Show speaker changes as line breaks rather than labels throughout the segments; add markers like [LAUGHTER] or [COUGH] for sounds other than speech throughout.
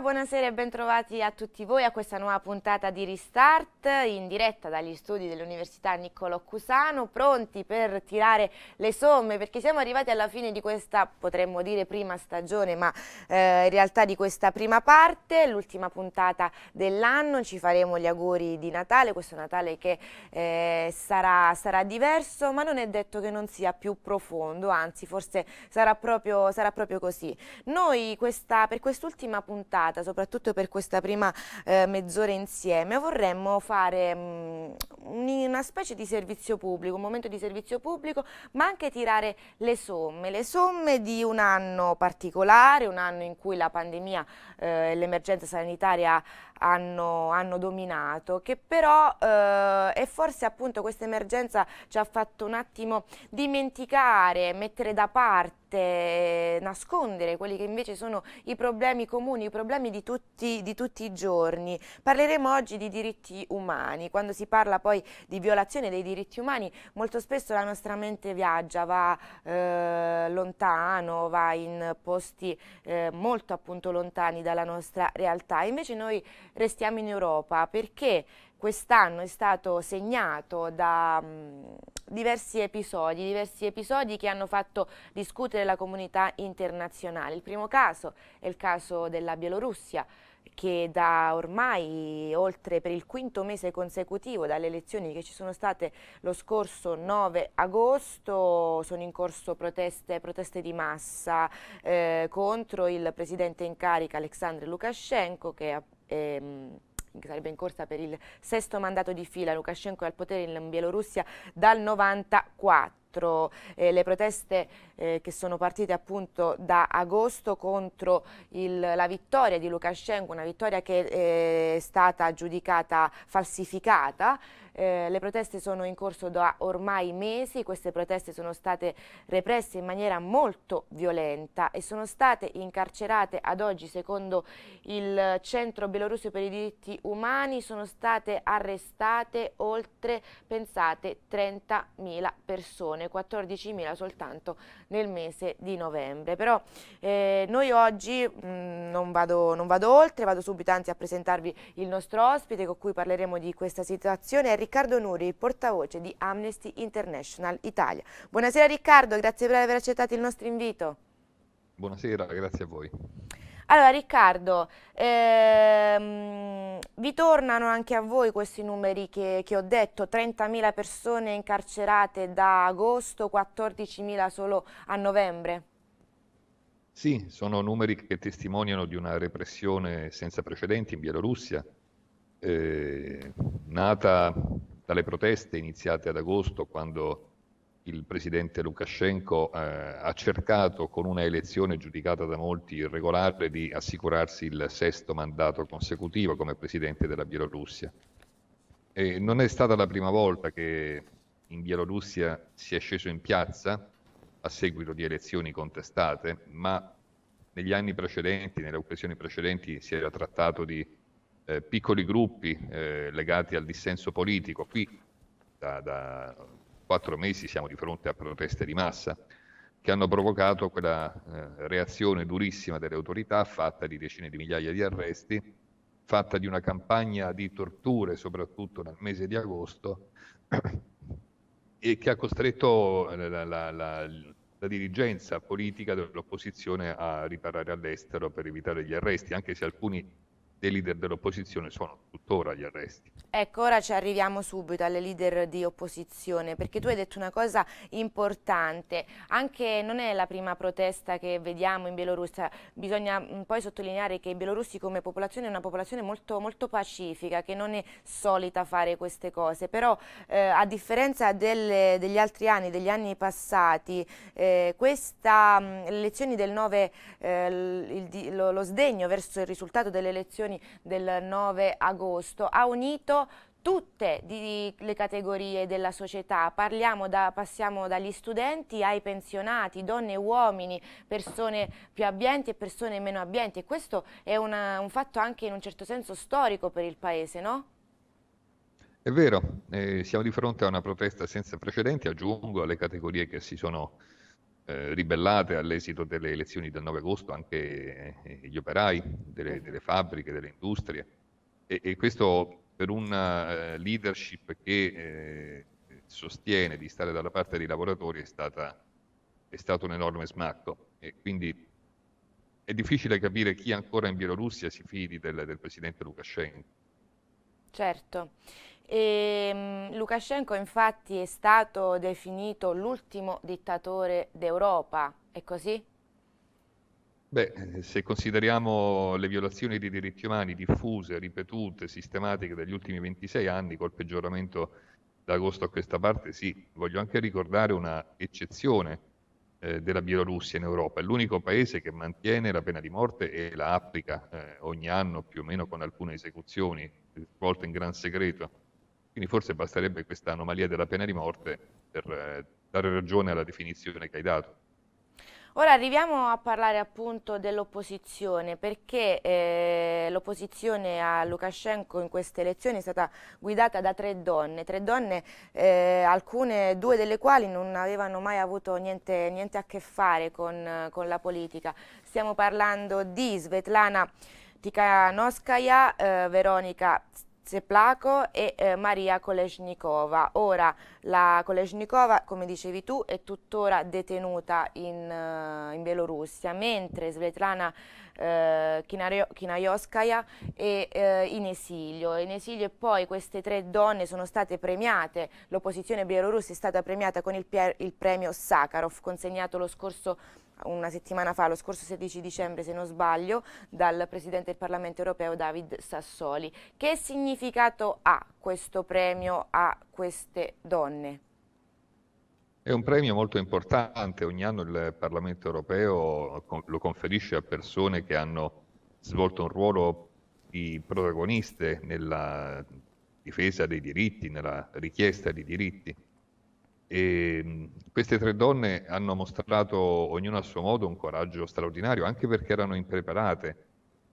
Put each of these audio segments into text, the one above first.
buonasera e bentrovati a tutti voi a questa nuova puntata di Restart in diretta dagli studi dell'Università Niccolò Cusano, pronti per tirare le somme perché siamo arrivati alla fine di questa, potremmo dire prima stagione, ma eh, in realtà di questa prima parte, l'ultima puntata dell'anno, ci faremo gli auguri di Natale, questo Natale che eh, sarà, sarà, diverso, ma non è detto che non sia più profondo, anzi forse sarà proprio, sarà proprio così. Noi questa, per quest'ultima puntata dedicata soprattutto per questa prima eh, mezz'ora insieme, vorremmo fare mh, mm, una specie di servizio pubblico, un momento di servizio pubblico, ma anche tirare le somme, le somme di un anno particolare, un anno in cui la pandemia, eh, l'emergenza sanitaria hanno, hanno dominato, che però eh, e forse appunto questa emergenza ci ha fatto un attimo dimenticare, mettere da parte nascondere quelli che invece sono i problemi comuni, i problemi di tutti, di tutti, i giorni. Parleremo oggi di diritti umani. Quando si parla poi di violazione dei diritti umani, molto spesso la nostra mente viaggia, va eh, lontano, va in posti eh, molto appunto lontani dalla nostra realtà. Invece noi restiamo in Europa perché quest'anno è stato segnato da mh, mm, diversi episodi, diversi episodi che hanno fatto discutere la comunità internazionale. Il primo caso è il caso della Bielorussia che da ormai oltre per il quinto mese consecutivo dalle elezioni che ci sono state lo scorso 9 agosto sono in corso proteste, proteste di massa eh, contro il presidente in carica Alexandre Lukashenko che ha ehm, sarebbe in corsa per il sesto mandato di fila. Lukashenko è al potere in Bielorussia dal 1994. Eh, le proteste eh, che sono partite appunto da agosto contro il, la vittoria di Lukashenko, una vittoria che eh, è stata giudicata falsificata, eh, le proteste sono in corso da ormai mesi, queste proteste sono state represse in maniera molto violenta e sono state incarcerate ad oggi, secondo il Centro Bielorusso per i diritti umani, sono state arrestate oltre, pensate, 30.000 persone, 14.000 soltanto nel mese di novembre. Però eh, noi oggi mh, mm, non, vado, non vado oltre, vado subito anzi a presentarvi il nostro ospite con cui parleremo di questa situazione. Riccardo Nuri, portavoce di Amnesty International Italia. Buonasera Riccardo, grazie per aver accettato il nostro invito.
Buonasera, grazie a voi.
Allora Riccardo, ehm, vi tornano anche a voi questi numeri che, che ho detto, 30.000 persone incarcerate da agosto, 14.000 solo a novembre?
Sì, sono numeri che testimoniano di una repressione senza precedenti in Bielorussia, eh, nata dalle proteste iniziate ad agosto quando il presidente Lukashenko eh, ha cercato con una elezione giudicata da molti irregolare di assicurarsi il sesto mandato consecutivo come presidente della Bielorussia. E non è stata la prima volta che in Bielorussia si è sceso in piazza a seguito di elezioni contestate, ma negli anni precedenti, nelle occasioni precedenti, si era trattato di eh, piccoli gruppi eh, legati al dissenso politico. Qui da, da, quattro mesi siamo di fronte a proteste di massa che hanno provocato quella eh, reazione durissima delle autorità fatta di decine di migliaia di arresti, fatta di una campagna di torture soprattutto nel mese di agosto e che ha costretto eh, la, la, la, la dirigenza politica dell'opposizione a riparare all'estero per evitare gli arresti, anche se alcuni dei leader dell'opposizione sono tuttora gli arresti.
Ecco, ora ci arriviamo subito alle leader di opposizione, perché tu hai detto una cosa importante, anche non è la prima protesta che vediamo in Bielorussia, bisogna mm, poi sottolineare che i bielorussi come popolazione è una popolazione molto, molto pacifica, che non è solita fare queste cose, però eh, a differenza delle, degli altri anni, degli anni passati, eh, questa, mh, mm, le elezioni del 9, eh, il, lo, lo sdegno verso il risultato delle elezioni elezioni del 9 agosto, ha unito tutte di, le categorie della società, da, passiamo dagli studenti ai pensionati, donne e uomini, persone più abbienti e persone meno abbienti e questo è una, un fatto anche in un certo senso storico per il Paese, no?
È vero, eh, siamo di fronte a una protesta senza precedenti, aggiungo alle categorie che si sono eh, ribellate all'esito delle elezioni del 9 agosto anche eh, gli operai delle, delle, fabbriche, delle industrie e, e questo per una eh, leadership che eh, sostiene di stare dalla parte dei lavoratori è, stata, è stato un enorme smacco e quindi è difficile capire chi ancora in Bielorussia si fidi del, del presidente Lukashenko.
Certo. E, ehm, Lukashenko infatti è stato definito l'ultimo dittatore d'Europa, è così?
Beh, se consideriamo le violazioni dei diritti umani diffuse, ripetute, sistematiche degli ultimi 26 anni, col peggioramento da agosto a questa parte, sì. Voglio anche ricordare una eccezione eh, della Bielorussia in Europa. È l'unico paese che mantiene la pena di morte e la applica eh, ogni anno più o meno con alcune esecuzioni, eh, volte in gran segreto quindi forse basterebbe questa anomalia della pena di morte per eh, dare ragione alla definizione che hai dato.
Ora arriviamo a parlare appunto dell'opposizione, perché eh, l'opposizione a Lukashenko in queste elezioni è stata guidata da tre donne, tre donne eh, alcune, due delle quali non avevano mai avuto niente, niente a che fare con, con, la politica. Stiamo parlando di Svetlana Tikhanovskaya, eh, Veronica Zeplaco e eh, Maria Kolesnikova. Ora la Kolesnikova, come dicevi tu, è tuttora detenuta in, uh, in Bielorussia, mentre Svetlana eh, uh, Kinayoskaya è uh, in esilio. In esilio e poi queste tre donne sono state premiate, l'opposizione bielorussa è stata premiata con il, il premio Sakharov consegnato lo scorso una settimana fa, lo scorso 16 dicembre se non sbaglio, dal Presidente del Parlamento europeo David Sassoli. Che significato ha questo premio a queste donne?
È un premio molto importante, ogni anno il Parlamento europeo lo conferisce a persone che hanno svolto un ruolo di protagoniste nella difesa dei diritti, nella richiesta di diritti. E ehm, queste tre donne hanno mostrato, ognuna a suo modo, un coraggio straordinario, anche perché erano impreparate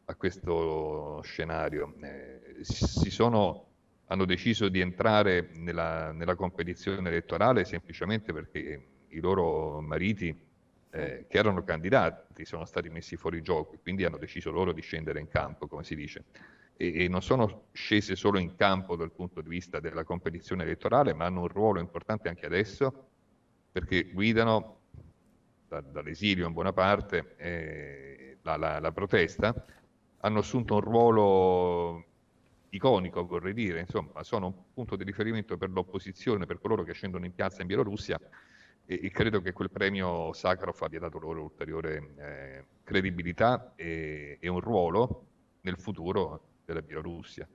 a questo scenario. Eh, sono, hanno deciso di entrare nella, nella, competizione elettorale semplicemente perché i loro mariti, eh, che erano candidati, sono stati messi fuori gioco, e quindi hanno deciso loro di scendere in campo, come si dice e, e non sono scese solo in campo dal punto di vista della competizione elettorale, ma hanno un ruolo importante anche adesso perché guidano da, dall'esilio in buona parte eh, la, la, la, protesta, hanno assunto un ruolo iconico, vorrei dire, insomma, sono un punto di riferimento per l'opposizione, per coloro che scendono in piazza in Bielorussia e, credo che quel premio Sakharov abbia dato loro ulteriore eh, credibilità e, e un ruolo nel futuro della Bielorussia.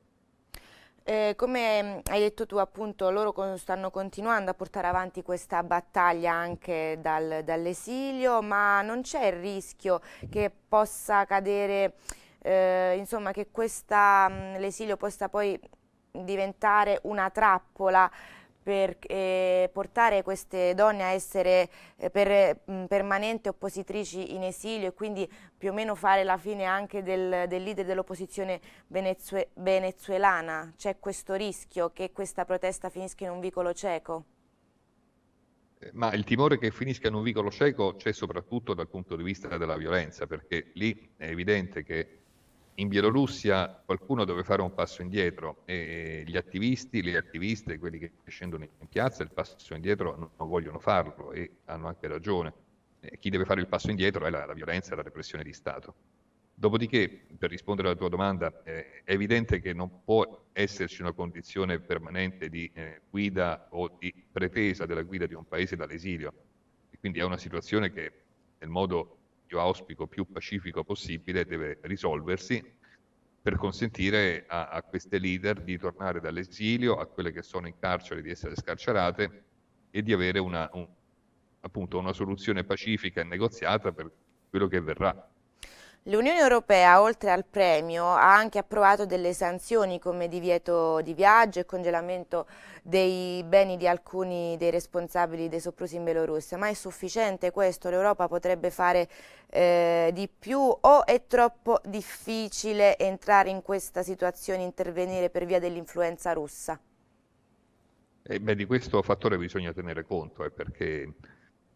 Eh, come mm, hai detto tu appunto loro con, stanno continuando a portare avanti questa battaglia anche dal, dall'esilio ma non c'è il rischio che possa cadere eh, insomma che mm, l'esilio possa poi diventare una trappola per eh, portare queste donne a essere eh, per, mh, mm, permanente oppositrici in esilio e quindi più o meno fare la fine anche del, del leader dell'opposizione venezue venezuelana. C'è questo rischio che questa protesta finisca in un vicolo cieco?
Eh, ma il timore che finisca in un vicolo cieco c'è soprattutto dal punto di vista della violenza, perché lì è evidente che in Bielorussia qualcuno deve fare un passo indietro e gli attivisti, le attiviste, quelli che scendono in piazza il passo indietro non, non vogliono farlo e hanno anche ragione. E eh, chi deve fare il passo indietro è la, la violenza e la repressione di Stato. Dopodiché, per rispondere alla tua domanda, eh, è evidente che non può esserci una condizione permanente di eh, guida o di pretesa della guida di un paese dall'esilio. E quindi è una situazione che nel modo io auspico più pacifico possibile, deve risolversi per consentire a, a queste leader di tornare dall'esilio, a quelle che sono in carcere di essere scarcerate e di avere una, un, appunto una soluzione pacifica e negoziata per quello che verrà.
L'Unione Europea, oltre al premio, ha anche approvato delle sanzioni come divieto di viaggio e congelamento dei beni di alcuni dei responsabili dei soprusi in Bielorussia. Ma è sufficiente questo? L'Europa potrebbe fare eh, di più o è troppo difficile entrare in questa situazione, intervenire per via dell'influenza russa?
Eh beh, di questo fattore bisogna tenere conto, eh, perché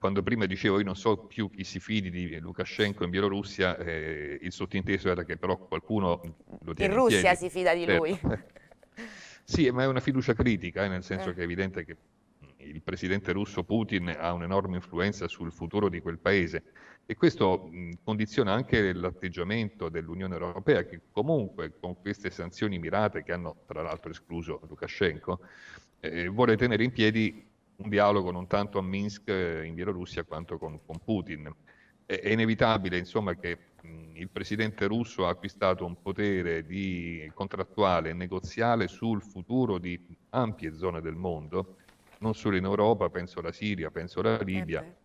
quando prima dicevo io non so più chi si fidi di Lukashenko in Bielorussia, eh, il sottinteso era che però qualcuno lo tiene in Russia in piedi, si fida di certo. lui. [LAUGHS] sì, ma è una fiducia critica, eh, nel senso eh. che è evidente che il presidente russo Putin ha un'enorme influenza sul futuro di quel paese e questo condiziona anche l'atteggiamento dell'Unione Europea che comunque con queste sanzioni mirate che hanno tra l'altro escluso Lukashenko eh, vuole tenere in piedi un dialogo non tanto a Minsk eh, in Bielorussia quanto con, con Putin. È, è inevitabile insomma, che mh, mm, il presidente russo ha acquistato un potere di, contrattuale e negoziale sul futuro di ampie zone del mondo, non solo in Europa, penso alla Siria, penso alla eh, Libia. Eh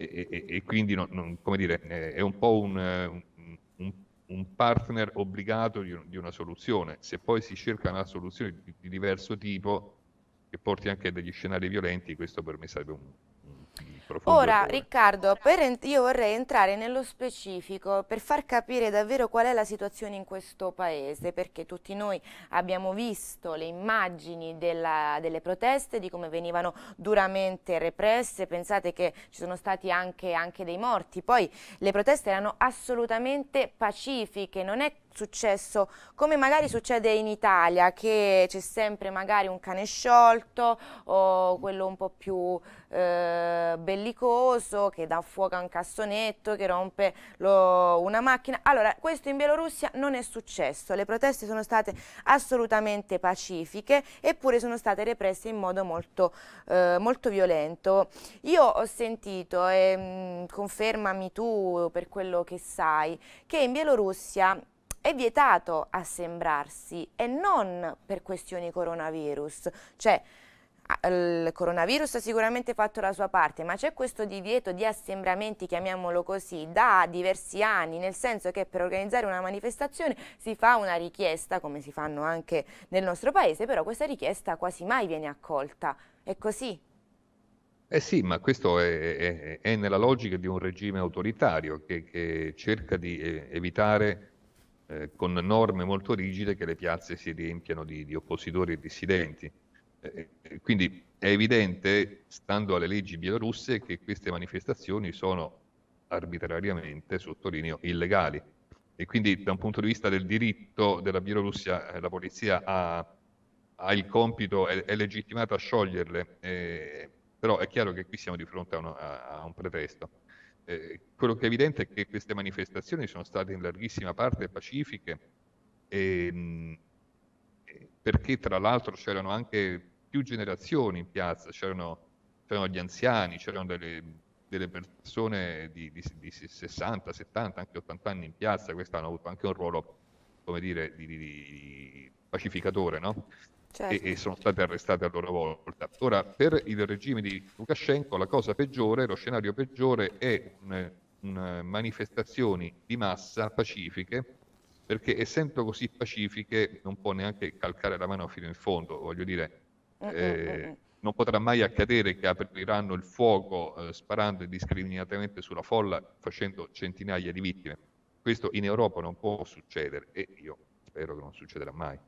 e, e, e, quindi non, non, dire, eh, è un po' un, un, un un partner obbligato di, una soluzione. Se poi si cerca una soluzione di, diverso tipo, che porti anche a degli scenari violenti, questo per me sarebbe un, Ora,
errore. Riccardo, io vorrei entrare nello specifico per far capire davvero qual è la situazione in questo paese, perché tutti noi abbiamo visto le immagini della, delle proteste, di come venivano duramente represse, pensate che ci sono stati anche, anche dei morti, poi le proteste erano assolutamente pacifiche, non è successo come magari succede in Italia che c'è sempre magari un cane sciolto o quello un po' più eh, bellicoso che dà fuoco a un cassonetto che rompe lo, una macchina allora questo in Bielorussia non è successo le proteste sono state assolutamente pacifiche eppure sono state represse in modo molto, eh, molto violento io ho sentito e mh, mm, confermami tu per quello che sai che in Bielorussia è vietato assembrarsi e non per questioni coronavirus, cioè il coronavirus ha sicuramente fatto la sua parte, ma c'è questo divieto di assembramenti, chiamiamolo così, da diversi anni, nel senso che per organizzare una manifestazione si fa una richiesta, come si fanno anche nel nostro paese, però questa richiesta quasi mai viene accolta. È così?
Eh sì, ma questo è, è, è nella logica di un regime autoritario che, che cerca di eh, evitare eh, con norme molto rigide che le piazze si riempiano di, di oppositori e dissidenti. Eh, eh, quindi è evidente, stando alle leggi bielorusse, che queste manifestazioni sono arbitrariamente, sottolineo, illegali. E quindi da un punto di vista del diritto della Bielorussia eh, la polizia ha, ha il compito, è, è, legittimata a scioglierle, eh, però è chiaro che qui siamo di fronte a, una, a un pretesto. Eh, quello che è evidente è che queste manifestazioni sono state in larghissima parte pacifiche, e, mm, eh, perché tra l'altro c'erano anche più generazioni in piazza, c'erano, c'erano gli anziani, c'erano delle, delle persone di, di, di, 60, 70, anche 80 anni in piazza, queste hanno avuto anche un ruolo, come dire, di, di pacificatore, no? certo. e, e, sono state arrestate a loro volta. Ora, per il regime di Lukashenko la cosa peggiore, lo scenario peggiore è un, un manifestazioni di massa pacifiche perché essendo così pacifiche non può neanche calcare la mano fino in fondo, voglio dire, eh, non potrà mai accadere che apriranno il fuoco eh, sparando indiscriminatamente sulla folla facendo centinaia di vittime. Questo in Europa non può succedere e io spero che non succederà mai.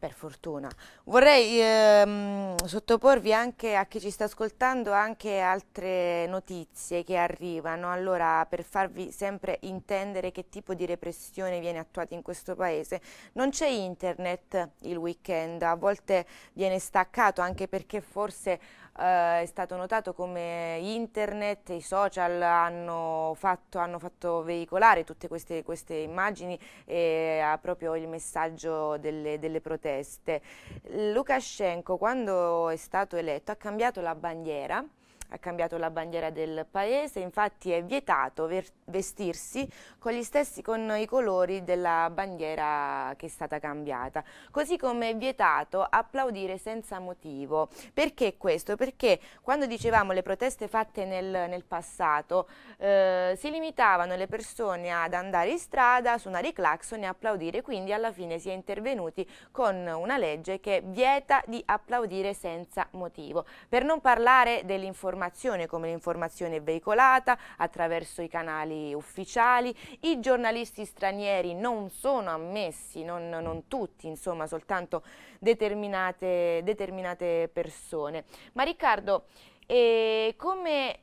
Per fortuna. Vorrei ehm, sottoporvi anche a chi ci sta ascoltando anche altre notizie che arrivano, allora per farvi sempre intendere che tipo di repressione viene attuata in questo paese. Non c'è internet il weekend, a volte viene staccato anche perché forse eh, è stato notato come internet e i social hanno fatto, hanno fatto veicolare tutte queste, queste immagini e ha eh, proprio il messaggio delle, delle proteste. Lukashenko quando è stato eletto ha cambiato la bandiera ha cambiato la bandiera del paese, infatti è vietato vestirsi con, stessi, con i colori della bandiera che è stata cambiata, così come è vietato applaudire senza motivo. Perché questo? Perché quando dicevamo le proteste fatte nel, nel passato eh, si limitavano le persone ad andare in strada, suonare i clacson e applaudire, quindi alla fine si è intervenuti con una legge che vieta di applaudire senza motivo. Per non parlare dell'informazione l'informazione, come l'informazione veicolata attraverso i canali ufficiali, i giornalisti stranieri non sono ammessi, non, non tutti, insomma soltanto determinate, determinate persone. Ma Riccardo, eh, come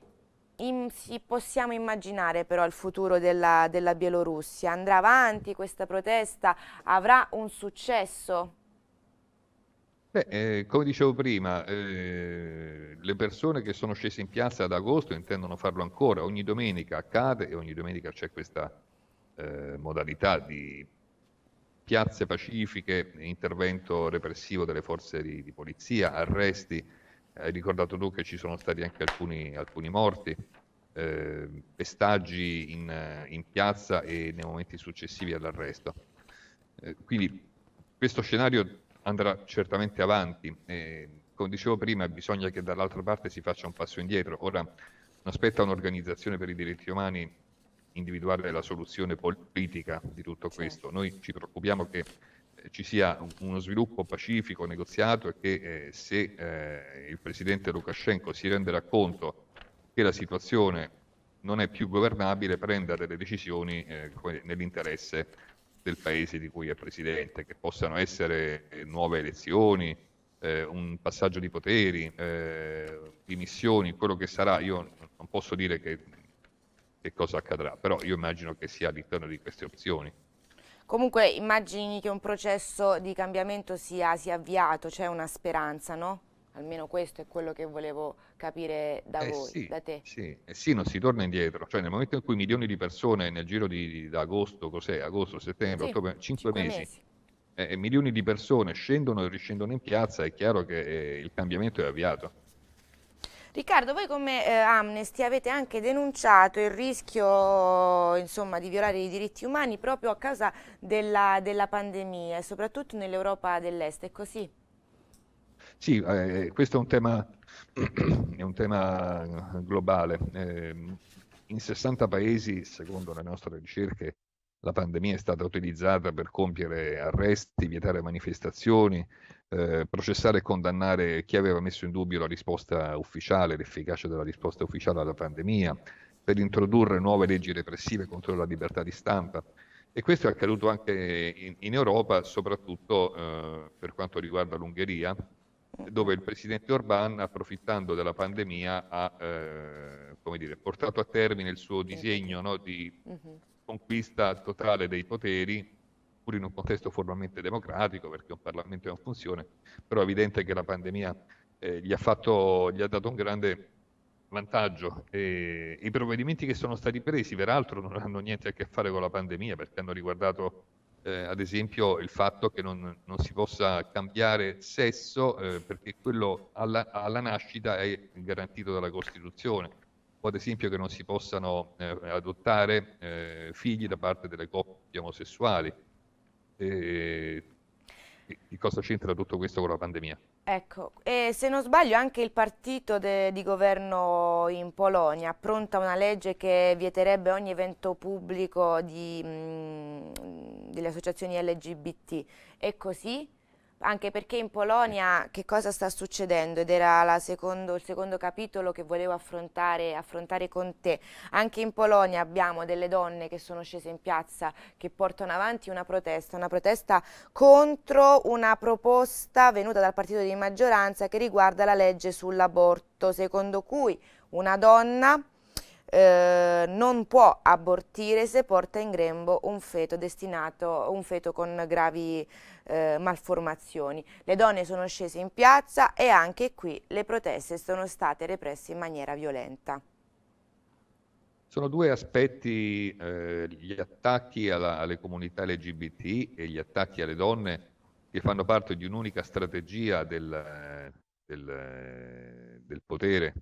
in, si, possiamo immaginare però il futuro della, della Bielorussia? Andrà avanti questa protesta? Avrà un successo?
Beh, eh, come dicevo prima, eh, le persone che sono scese in piazza ad agosto intendono farlo ancora, ogni domenica accade e ogni domenica c'è questa eh, modalità di piazze pacifiche, intervento repressivo delle forze di, di polizia, arresti, hai ricordato tu che ci sono stati anche alcuni, alcuni morti, eh, pestaggi in, in, piazza e nei momenti successivi all'arresto. Eh, quindi questo scenario andrà certamente avanti. E, come dicevo prima, bisogna che dall'altra parte si faccia un passo indietro. Ora non aspetta un'organizzazione per i diritti umani individuare la soluzione politica di tutto certo. questo. Noi ci preoccupiamo che eh, ci sia uno sviluppo pacifico, negoziato e che eh, se eh, il presidente Lukashenko si renderà conto che la situazione non è più governabile, prenda delle decisioni eh, nell'interesse del paese di cui è presidente, che possano essere eh, nuove elezioni, eh, un passaggio di poteri, eh, dimissioni, quello che sarà, io non posso dire che, che cosa accadrà, però io immagino che sia all'interno di queste opzioni.
Comunque immagini che un processo di cambiamento sia, sia avviato, c'è una speranza, no? Almeno questo è quello che volevo capire da eh voi, sì, da te.
Sì. Eh sì, non si torna indietro. Cioè nel momento in cui milioni di persone nel giro di, di da agosto, cos'è? Agosto, settembre, sì, ottobre, cinque, 5 mesi. mesi. Eh, milioni di persone scendono e riscendono in piazza, è chiaro che eh, il cambiamento è avviato.
Riccardo, voi come eh, Amnesty avete anche denunciato il rischio insomma, di violare i diritti umani proprio a causa della, della pandemia e soprattutto nell'Europa dell'Est, è così?
Sì, eh, eh, questo è un tema, [CLEARS THROAT] è un tema globale. Eh, in 60 paesi, secondo le nostre ricerche, la pandemia è stata utilizzata per compiere arresti, vietare manifestazioni, eh, processare e condannare chi aveva messo in dubbio la risposta ufficiale, l'efficacia della risposta ufficiale alla pandemia, per introdurre nuove leggi repressive contro la libertà di stampa. E questo è accaduto anche in, in Europa, soprattutto eh, per quanto riguarda l'Ungheria, dove il presidente Orban, approfittando della pandemia, ha eh, dire, portato a termine il suo disegno no, di mhm. conquista totale dei poteri, pur in un contesto formalmente democratico, perché un Parlamento è in funzione, però è evidente che la pandemia eh, gli, ha fatto, gli, ha dato un grande vantaggio. E I provvedimenti che sono stati presi, peraltro, non hanno niente a che fare con la pandemia, perché hanno riguardato eh, ad esempio il fatto che non, non si possa cambiare sesso eh, perché quello alla, alla, nascita è garantito dalla Costituzione, o ad esempio che non si possano eh, adottare eh, figli da parte delle coppie omosessuali che cosa c'entra tutto questo con la pandemia.
Ecco, e se non sbaglio anche il partito de, di governo in Polonia pronta una legge che vieterebbe ogni evento pubblico di, mh, mm, delle associazioni LGBT. È così? anche perché in Polonia che cosa sta succedendo ed era secondo, il secondo capitolo che volevo affrontare, affrontare, con te. Anche in Polonia abbiamo delle donne che sono scese in piazza che portano avanti una protesta, una protesta contro una proposta venuta dal partito di maggioranza che riguarda la legge sull'aborto, secondo cui una donna eh, non può abortire se porta in grembo un feto destinato, un feto con gravi eh, malformazioni. Le donne sono scese in piazza e anche qui le proteste sono state represse in maniera violenta.
Sono due aspetti, eh, gli attacchi alla, alle comunità LGBT e gli attacchi alle donne che fanno parte di un'unica strategia del, del, del potere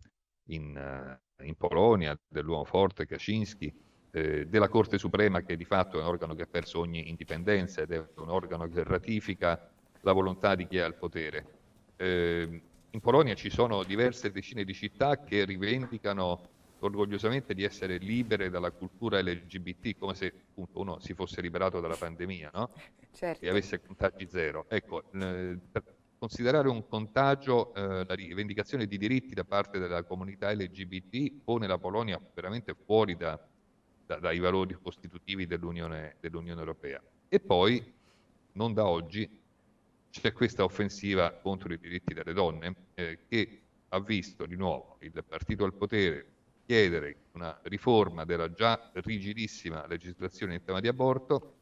in, eh, in Polonia, dell'uomo forte Kaczynski, eh, della Corte Suprema che di fatto è un organo che ha perso ogni indipendenza ed è un organo che ratifica la volontà di chi è al potere. Eh, in Polonia ci sono diverse decine di città che rivendicano orgogliosamente di essere libere dalla cultura LGBT, come se appunto, uno si fosse liberato dalla pandemia no? certo. e avesse contagi zero. Ecco, eh, considerare un contagio eh, la rivendicazione di diritti da parte della comunità LGBT pone la Polonia veramente fuori da da, dai valori costitutivi dell'Unione, dell'Unione Europea. E poi, non da oggi, c'è questa offensiva contro i diritti delle donne eh, che ha visto di nuovo il partito al potere chiedere una riforma della già rigidissima legislazione in tema di aborto,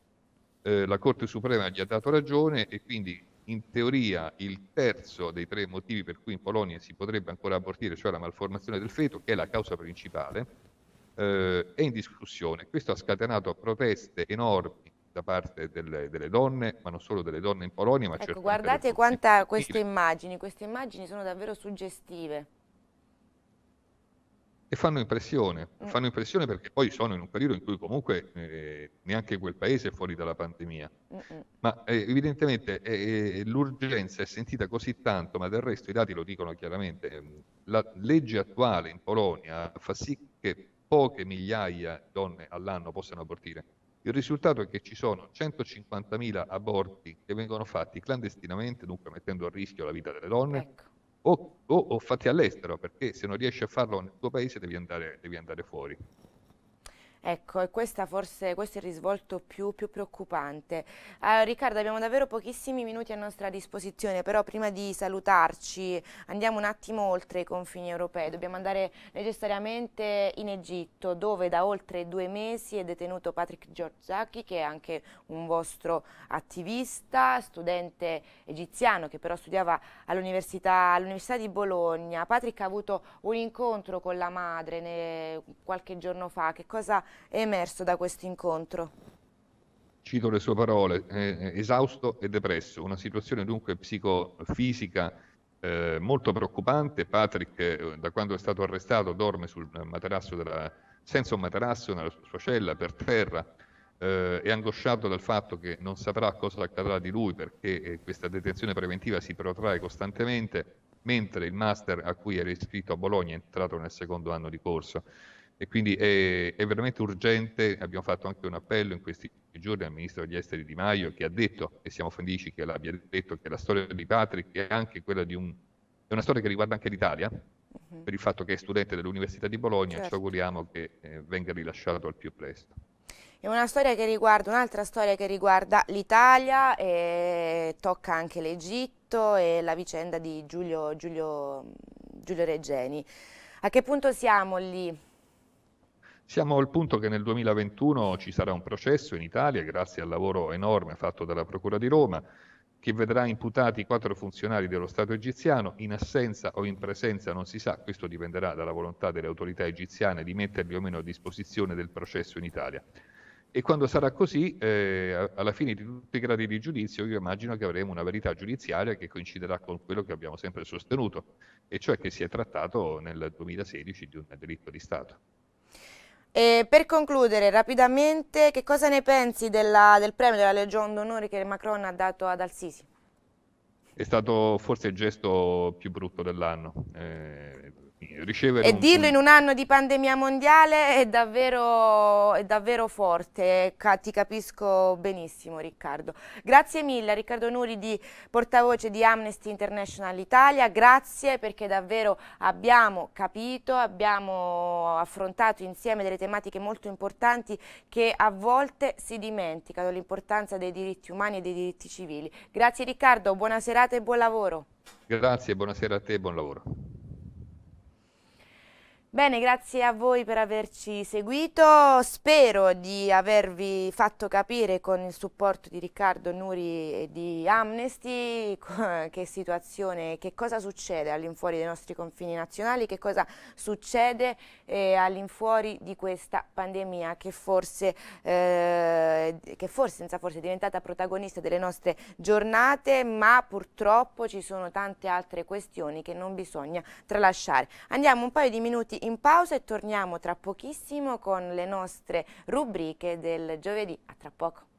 eh, la Corte Suprema gli ha dato ragione e quindi in teoria il terzo dei tre motivi per cui in Polonia si potrebbe ancora abortire, cioè la malformazione del feto, che è la causa principale, eh, è in discussione. Questo ha scatenato proteste enormi da parte delle, delle, donne, ma non solo delle donne in Polonia. Ma ecco, guardate
quanta queste immagini, queste immagini sono davvero suggestive.
E fanno impressione, mm. fanno impressione perché poi sono in un periodo in cui comunque eh, neanche quel paese è fuori dalla pandemia. Mm, mm. Ma eh, evidentemente eh, eh, l'urgenza è sentita così tanto, ma del resto i dati lo dicono chiaramente. Ehm, la legge attuale in Polonia fa sì che poche migliaia di donne all'anno possano abortire. Il risultato è che ci sono 150.000 aborti che vengono fatti clandestinamente, dunque mettendo a rischio la vita delle donne, ecco. o, o, o, fatti all'estero, perché se non riesci a farlo nel tuo paese devi andare, devi andare fuori.
Ecco, e questa forse, questo è il risvolto più, più preoccupante. Eh, Riccardo, abbiamo davvero pochissimi minuti a nostra disposizione, però prima di salutarci andiamo un attimo oltre i confini europei. Dobbiamo andare necessariamente in Egitto, dove da oltre due mesi è detenuto Patrick Giorgiachi, che è anche un vostro attivista, studente egiziano che però studiava all'Università all di Bologna. Patrick ha avuto un incontro con la madre qualche giorno fa. Che cosa è emerso da questo incontro?
Cito le sue parole, eh, esausto e depresso, una situazione dunque psicofisica eh, molto preoccupante. Patrick, eh, da quando è stato arrestato, dorme sul materasso della, senza un materasso nella sua cella, per terra, eh, è angosciato dal fatto che non saprà cosa accadrà di lui perché eh, questa detenzione preventiva si protrae costantemente, mentre il master a cui era iscritto a Bologna è entrato nel secondo anno di corso e quindi è, è, veramente urgente, abbiamo fatto anche un appello in questi giorni al Ministro degli Esteri Di Maio che ha detto, e siamo felici che l'abbia detto, che la storia di Patrick è anche quella di un, è una storia che riguarda anche l'Italia, uh-huh. per il fatto che è studente dell'Università di Bologna, certo. ci auguriamo che eh, venga rilasciato al più presto.
È una storia che riguarda, un'altra storia che riguarda l'Italia e tocca anche l'Egitto e la vicenda di Giulio, Giulio, Giulio Reggeni. A che punto siamo lì?
Siamo al punto che nel 2021 ci sarà un processo in Italia, grazie al lavoro enorme fatto dalla Procura di Roma, che vedrà imputati quattro funzionari dello Stato egiziano, in assenza o in presenza, non si sa, questo dipenderà dalla volontà delle autorità egiziane di metterli o meno a disposizione del processo in Italia. E quando sarà così, eh, alla fine di tutti i gradi di giudizio, io immagino che avremo una verità giudiziaria che coinciderà con quello che abbiamo sempre sostenuto, e cioè che si è trattato nel 2016 di un delitto di Stato.
E per concludere rapidamente, che cosa ne pensi della, del premio della Legion d'onore che Macron ha dato ad Al-Sisi?
È stato forse il gesto più brutto dell'anno. Eh, ricevere... E dirlo in un
anno di pandemia mondiale è davvero, è davvero forte, eh, ti capisco benissimo Riccardo. Grazie mille Riccardo Nuri di portavoce di Amnesty International Italia, grazie perché davvero abbiamo capito, abbiamo affrontato insieme delle tematiche molto importanti che a volte si dimenticano, l'importanza dei diritti umani e dei diritti civili. Grazie Riccardo, buona serata e buon lavoro.
Grazie, buonasera a te e buon lavoro.
Bene, grazie a voi per averci seguito, spero di avervi fatto capire con il supporto di Riccardo Nuri e di Amnesty che situazione, che cosa succede all'infuori dei nostri confini nazionali, che cosa succede eh, all'infuori di questa pandemia che forse, eh, che forse, senza forse è diventata protagonista delle nostre giornate, ma purtroppo ci sono tante altre questioni che non bisogna tralasciare. Andiamo un paio di minuti in pausa e torniamo tra pochissimo con le nostre rubriche del giovedì. A tra poco.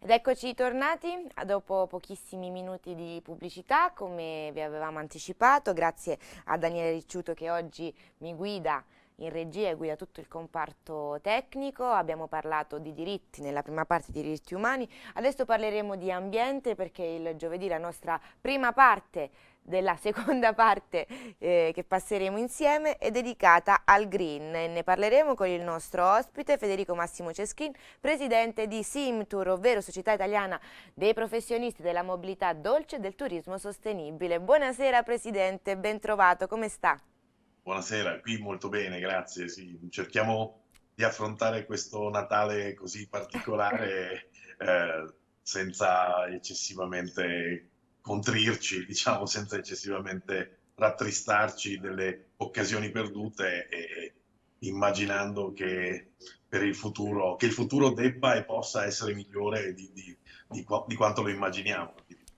Ed eccoci tornati dopo pochissimi minuti di pubblicità, come vi avevamo anticipato, grazie a Daniele Ricciuto che oggi mi guida in regia e guida tutto il comparto tecnico, abbiamo parlato di diritti nella prima parte di diritti umani, adesso parleremo di ambiente perché il giovedì la nostra prima parte della [LAUGHS] seconda parte eh, che passeremo insieme è dedicata al green e ne parleremo con il nostro ospite Federico Massimo Ceschin, presidente di Simtur, ovvero Società Italiana dei Professionisti della Mobilità Dolce e del Turismo Sostenibile. Buonasera Presidente, ben trovato, come sta?
Buonasera, qui molto bene, grazie. Sì. Cerchiamo di affrontare questo Natale così particolare [LAUGHS] eh, senza eccessivamente contrirci, diciamo, senza eccessivamente rattristarci delle occasioni perdute e immaginando che per il futuro, che il futuro debba e possa essere migliore di, di, di, di quanto lo immaginiamo.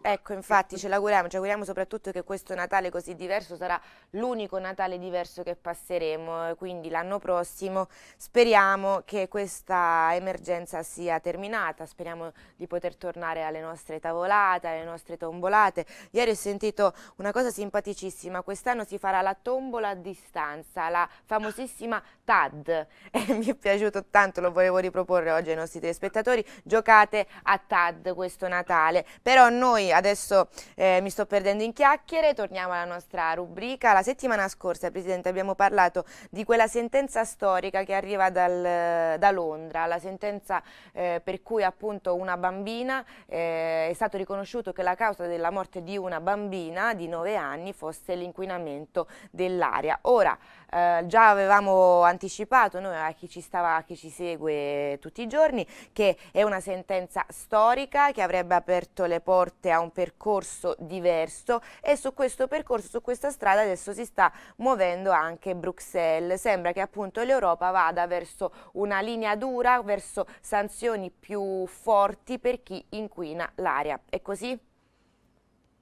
Ecco, infatti ce l'auguriamo, ci auguriamo soprattutto che questo Natale così diverso sarà l'unico Natale diverso che passeremo, eh, quindi l'anno prossimo speriamo che questa emergenza sia terminata, speriamo di poter tornare alle nostre tavolate, alle nostre tombolate. Ieri ho sentito una cosa simpaticissima, quest'anno si farà la tombola a distanza, la famosissima TAD [LAUGHS] e mi è piaciuto tanto, lo volevo riproporre oggi ai nostri telespettatori, giocate a TAD questo Natale, però noi adesso eh, mi sto perdendo in chiacchiere, torniamo alla nostra rubrica. La settimana scorsa, Presidente, abbiamo parlato di quella sentenza storica che arriva dal, da Londra, la sentenza eh, per cui appunto una bambina eh, è stato riconosciuto che la causa della morte di una bambina di 9 anni fosse l'inquinamento dell'aria. Ora, eh, già avevamo anticipato noi a chi ci stava, a chi ci segue tutti i giorni, che è una sentenza storica che avrebbe aperto le porte a un percorso diverso e su questo percorso, su questa strada adesso si sta muovendo anche Bruxelles. Sembra che appunto l'Europa vada verso una linea dura, verso sanzioni più forti per chi inquina l'aria. È così?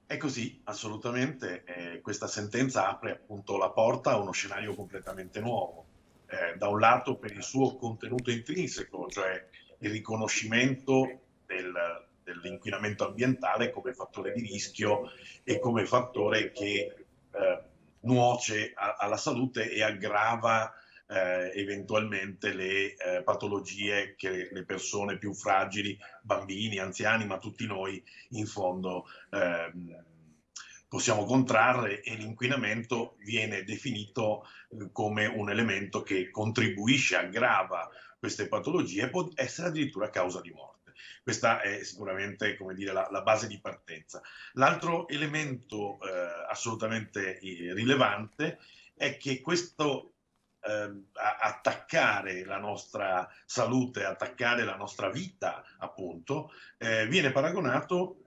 È così, assolutamente. Eh, questa sentenza apre appunto la porta a uno scenario completamente nuovo. Eh, da un lato per il suo contenuto intrinseco, cioè il riconoscimento del, dell'inquinamento ambientale come fattore di rischio e come fattore che eh, nuoce a, alla salute e aggrava eh, eventualmente le eh, patologie che le persone più fragili, bambini, anziani, ma tutti noi in fondo eh, possiamo contrarre e l'inquinamento viene definito eh, come un elemento che contribuisce, aggrava queste patologie e può essere addirittura causa di morte. Questa è sicuramente dire, la, la, base di partenza. L'altro elemento eh, assolutamente eh, rilevante è che questo eh, attaccare la nostra salute, attaccare la nostra vita, appunto, eh, viene paragonato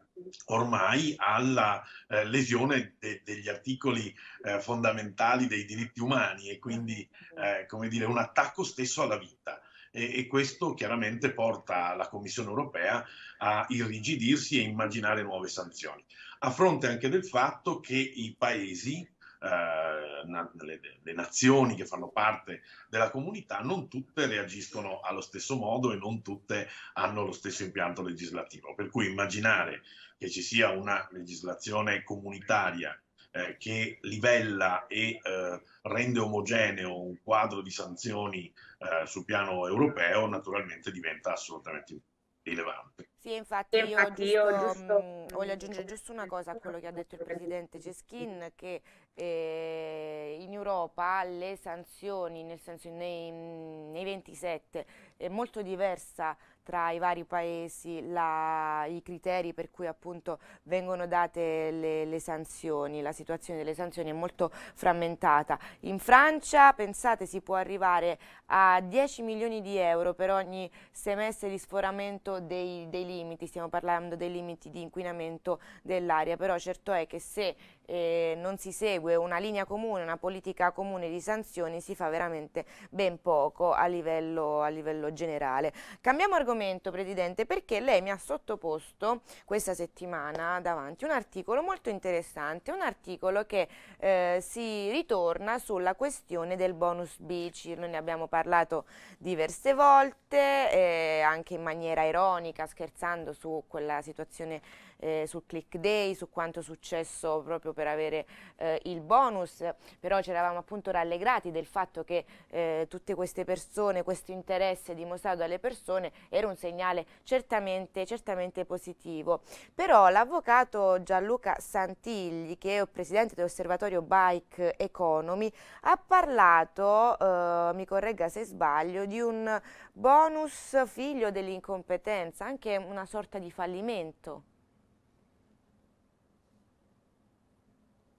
ormai alla eh, lesione de- degli articoli eh, fondamentali dei diritti umani e quindi, eh, come dire, un attacco stesso alla vita. E, e questo chiaramente porta la Commissione europea a irrigidirsi e immaginare nuove sanzioni, a fronte anche del fatto che i paesi eh, le, le nazioni che fanno parte della comunità, non tutte reagiscono allo stesso modo e non tutte hanno lo stesso impianto legislativo. Per cui immaginare che ci sia una legislazione comunitaria eh, che livella e eh, rende omogeneo un quadro di sanzioni eh, sul piano europeo, naturalmente diventa assolutamente rilevante.
Sì, infatti, e infatti io, giusto, io giusto, mh, mm, voglio aggiungere giusto una cosa a quello che ha detto il presidente Ceschin, che eh, in Europa le sanzioni, nel senso nei, nei 27, è molto diversa tra i vari paesi la, i criteri per cui appunto vengono date le, le, sanzioni, la situazione delle sanzioni è molto frammentata. In Francia pensate si può arrivare a 10 milioni di euro per ogni semestre di sforamento dei, dei limiti, stiamo parlando dei limiti di inquinamento dell'aria, però certo è che se eh, non si segue una linea comune, una politica comune di sanzioni, si fa veramente ben poco a livello, a livello generale. Cambiamo argomento, Presidente, perché lei mi ha sottoposto questa settimana davanti un articolo molto interessante, un articolo che eh, si ritorna sulla questione del bonus bici, noi ne abbiamo parlato diverse volte, eh, anche in maniera ironica, scherzando su quella situazione eh, sul click day, su quanto è successo proprio per avere eh, il bonus, però ci eravamo appunto rallegrati del fatto che eh, tutte queste persone, questo interesse dimostrato dalle persone era un segnale certamente, certamente positivo. Però l'avvocato Gianluca Santilli, che è presidente dell'osservatorio Bike Economy, ha parlato, eh, mi corregga se sbaglio, di un bonus figlio dell'incompetenza, anche una sorta di fallimento.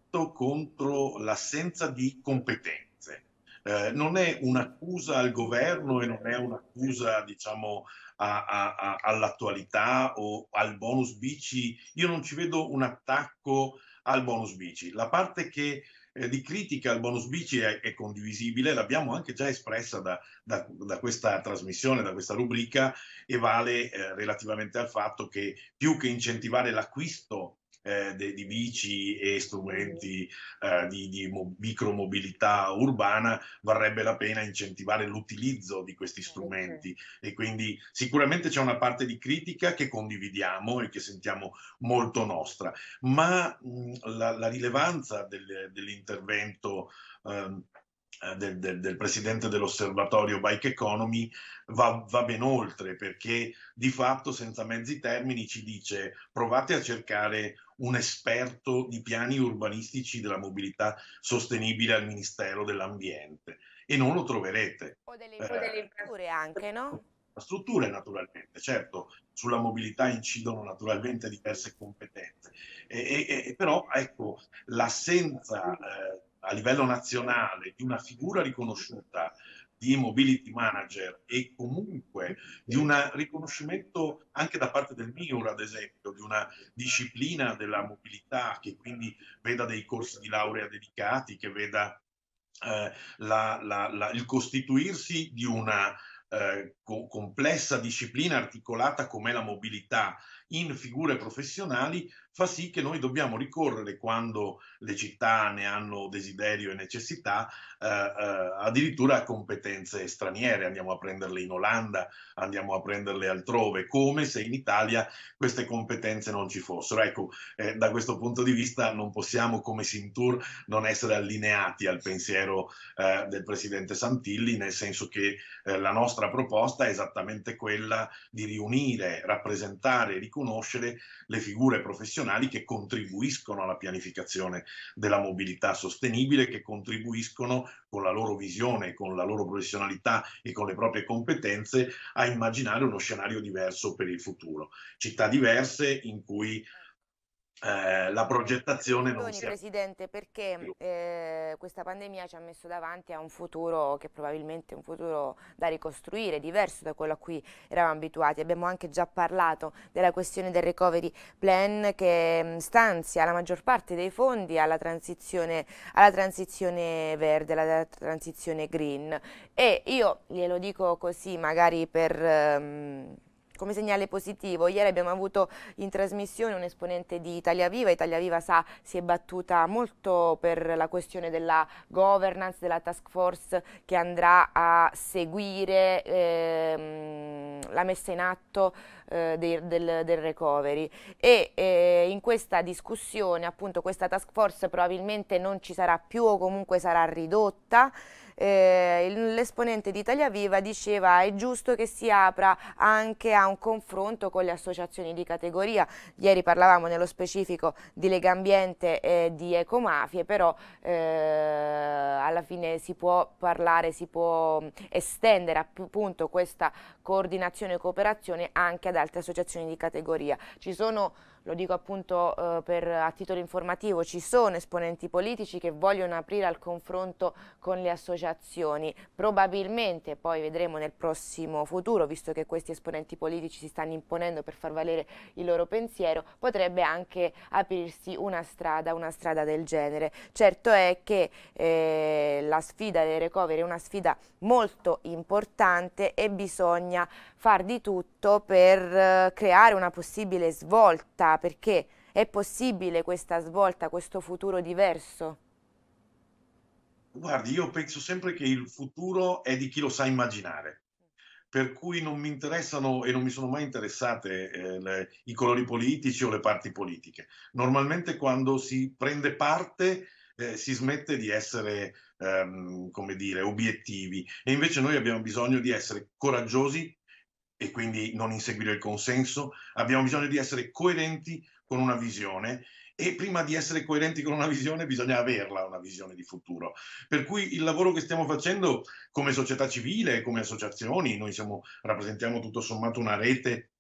combatto contro l'assenza di competenze. Eh, non è un'accusa al governo e non è un'accusa, diciamo, a, a, a, all'attualità o al bonus bici. Io non ci vedo un attacco al bonus bici. La parte che eh, di critica al bonus bici è, è condivisibile, l'abbiamo anche già espressa da, da, da, questa trasmissione, da questa rubrica, e vale eh, relativamente al fatto che più che incentivare l'acquisto eh, de, di bici e strumenti eh, di, di mo- micromobilità urbana, varrebbe la pena incentivare l'utilizzo di questi eh, strumenti. E quindi sicuramente c'è una parte di critica che condividiamo e che sentiamo molto nostra, ma mh, mm, la, la, rilevanza del, dell'intervento. Ehm, eh, del, del, del, presidente dell'osservatorio Bike Economy va, va, ben oltre perché di fatto senza mezzi termini ci dice provate a cercare un esperto di piani urbanistici della mobilità sostenibile al Ministero dell'Ambiente e non lo troverete. O delle, eh, o delle
infrastrutture anche, no?
Strutture naturalmente, certo, sulla mobilità incidono naturalmente diverse competenze, e, e, e però ecco l'assenza eh, a livello nazionale di una figura riconosciuta di mobility manager e comunque di un riconoscimento anche da parte del MIUR, ad esempio, di una disciplina della mobilità che quindi veda dei corsi di laurea dedicati, che veda eh, la, la, la, il costituirsi di una eh, co- complessa disciplina articolata come la mobilità in figure professionali fa sì che noi dobbiamo ricorrere quando le città ne hanno desiderio e necessità eh, eh, addirittura a competenze straniere, andiamo a prenderle in Olanda, andiamo a prenderle altrove, come se in Italia queste competenze non ci fossero. Ecco, eh, da questo punto di vista non possiamo come Sintur non essere allineati al pensiero eh, del Presidente Santilli, nel senso che eh, la nostra proposta è esattamente quella di riunire, rappresentare e riconoscere le figure professionali nazionali che contribuiscono alla pianificazione della mobilità sostenibile, che contribuiscono con la loro visione, con la loro professionalità e con le proprie competenze a immaginare uno scenario diverso per il futuro. Città diverse in cui eh, la progettazione non sia...
Presidente, perché mm, eh, questa pandemia ci ha messo davanti a un futuro che probabilmente è un futuro da ricostruire, diverso da quello a cui eravamo abituati. Abbiamo anche già parlato della questione del recovery plan che mm, stanzia la maggior parte dei fondi alla transizione, alla transizione verde, alla transizione green. E io glielo dico così, magari per... Um, come segnale positivo. Ieri abbiamo avuto in trasmissione un esponente di Italia Viva, Italia Viva sa si è battuta molto per la questione della governance, della task force che andrà a seguire ehm, la messa in atto eh, del, del, del, recovery e eh, in questa discussione appunto questa task force probabilmente non ci sarà più o comunque sarà ridotta eh, l'esponente di Italia Viva diceva è giusto che si apra anche a un confronto con le associazioni di categoria. Ieri parlavamo nello specifico di Legambiente e di Ecomafie, però eh, alla fine si può parlare, si può mm, estendere appunto questa coordinazione e cooperazione anche ad altre associazioni di categoria. Ci sono lo dico appunto eh, per, a titolo informativo, ci sono esponenti politici che vogliono aprire al confronto con le associazioni, probabilmente poi vedremo nel prossimo futuro, visto che questi esponenti politici si stanno imponendo per far valere il loro pensiero, potrebbe anche aprirsi una strada, una strada del genere. Certo è che eh, la sfida del recovery è una sfida molto importante e bisogna far di tutto per eh, creare una possibile svolta, perché è possibile questa svolta, questo futuro diverso?
Guardi,
io penso sempre che il futuro è di chi lo sa immaginare, per cui non mi interessano e non mi sono mai interessate eh, le, i colori politici o le parti politiche. Normalmente quando si prende parte eh, si smette di essere, ehm, come dire, obiettivi e invece noi abbiamo bisogno di essere coraggiosi, e quindi non inseguire il consenso, abbiamo bisogno di essere coerenti con una visione e prima di essere coerenti con una visione bisogna averla, una visione di futuro. Per cui il lavoro che stiamo facendo come società civile, come associazioni, noi siamo, rappresentiamo tutto sommato una rete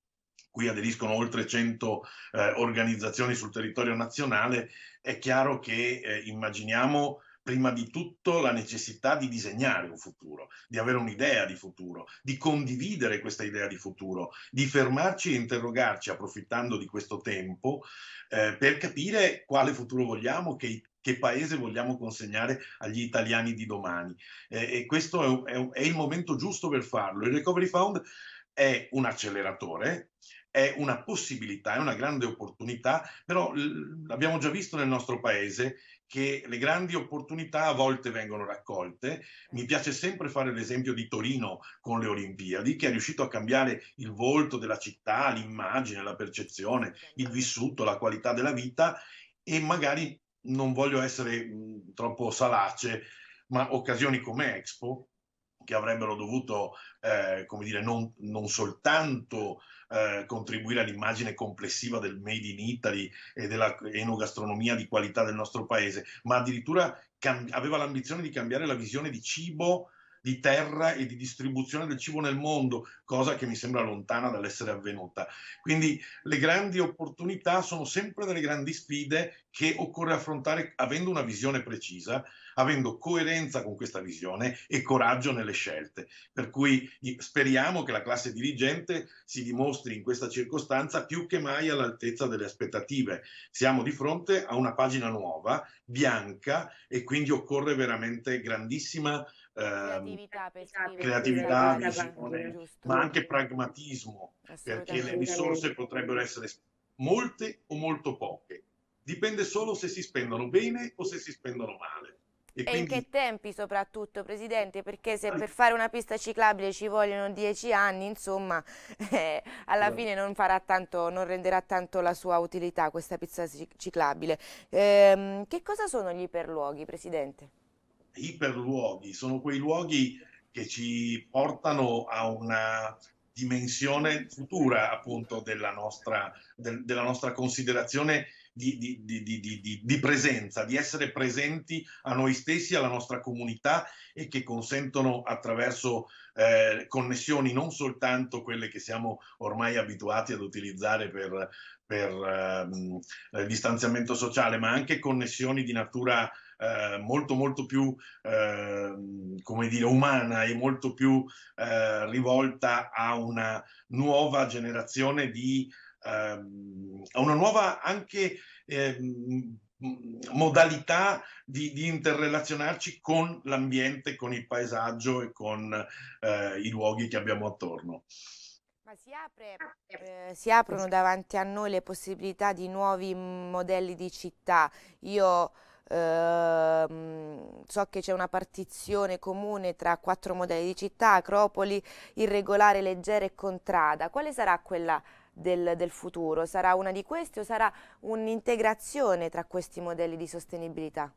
qui aderiscono oltre 100 eh, organizzazioni sul territorio nazionale, è chiaro che eh, immaginiamo prima di tutto la necessità di disegnare un futuro, di avere un'idea di futuro, di condividere questa idea di futuro, di fermarci e interrogarci approfittando di questo tempo eh, per capire quale futuro vogliamo, che, che, paese vogliamo consegnare agli italiani di domani. Eh, e questo è, è, è il momento giusto per farlo. Il Recovery Fund è un acceleratore, è una possibilità, è una grande opportunità, però l'abbiamo già visto nel nostro paese che le grandi opportunità a volte vengono raccolte. Mi piace sempre fare l'esempio di Torino con le Olimpiadi, che è riuscito a cambiare il volto della città, l'immagine, la percezione, il vissuto, la qualità della vita e magari non voglio essere mh, troppo salace, ma occasioni come Expo che avrebbero dovuto, eh, come dire, non, non soltanto eh, contribuire all'immagine complessiva del Made in Italy e della enogastronomia di qualità del nostro paese, ma addirittura cam- aveva l'ambizione di cambiare la visione di cibo di terra e di distribuzione del cibo nel mondo, cosa che mi sembra lontana dall'essere avvenuta. Quindi le grandi opportunità sono sempre delle grandi sfide che occorre affrontare avendo una visione precisa, avendo coerenza con questa visione e coraggio nelle scelte. Per cui speriamo che la classe dirigente si dimostri in questa circostanza più che mai all'altezza delle aspettative. Siamo di fronte a una pagina nuova, bianca, e quindi occorre veramente grandissima creatività,
ehm, creatività visione, ma anche
pragmatismo, perché le risorse potrebbero essere molte o molto poche. Dipende solo se si spendono bene o se si spendono male.
E, e in che tempi soprattutto, Presidente? Perché se per fare una pista ciclabile ci vogliono dieci anni, insomma, [LAUGHS] eh, alla esatto. fine non, tanto, non, renderà tanto la sua utilità questa pista ciclabile. Eh, che cosa sono gli iperluoghi, Presidente?
iperluoghi, sono quei luoghi che ci portano a una dimensione futura appunto della nostra, de, della nostra considerazione di, di, di, di, presenza, di essere presenti a noi stessi, alla nostra comunità e che consentono attraverso eh, connessioni non soltanto quelle che siamo ormai abituati ad utilizzare per, per eh, distanziamento sociale, ma anche connessioni di natura eh, molto molto più, ehm, come dire, umana e molto più eh, rivolta a una nuova generazione di, ehm, a una nuova anche ehm, modalità di, di, interrelazionarci con l'ambiente, con il paesaggio e con eh, i luoghi che abbiamo attorno.
Ma si, apre, eh, si, aprono davanti a noi le possibilità di nuovi mm, modelli di città. Io Uh, so che c'è una partizione comune tra quattro modelli di città, Acropoli, irregolare, leggera e contrada. Quale sarà quella del, del futuro? Sarà una di queste o sarà un'integrazione tra questi modelli di sostenibilità?